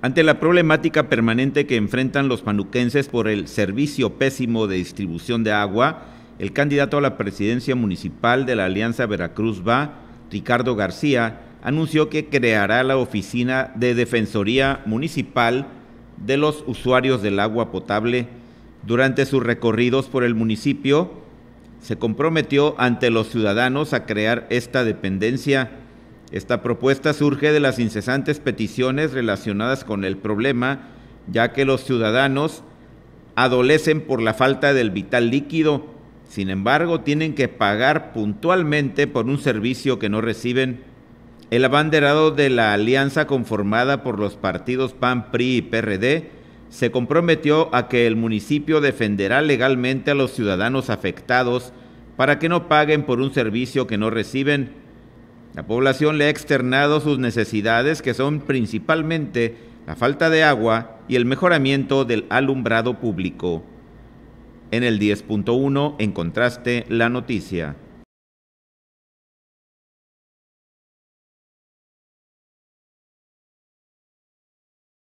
Ante la problemática permanente que enfrentan los panuquenses por el servicio pésimo de distribución de agua, el candidato a la presidencia municipal de la Alianza Veracruz Va, Ricardo García, anunció que creará la Oficina de Defensoría Municipal de los Usuarios del Agua Potable. Durante sus recorridos por el municipio, se comprometió ante los ciudadanos a crear esta dependencia esta propuesta surge de las incesantes peticiones relacionadas con el problema, ya que los ciudadanos adolecen por la falta del vital líquido, sin embargo tienen que pagar puntualmente por un servicio que no reciben. El abanderado de la alianza conformada por los partidos PAN, PRI y PRD se comprometió a que el municipio defenderá legalmente a los ciudadanos afectados para que no paguen por un servicio que no reciben la población le ha externado sus necesidades, que son principalmente la falta de agua y el mejoramiento del alumbrado público. En el 10.1, encontraste contraste, la noticia.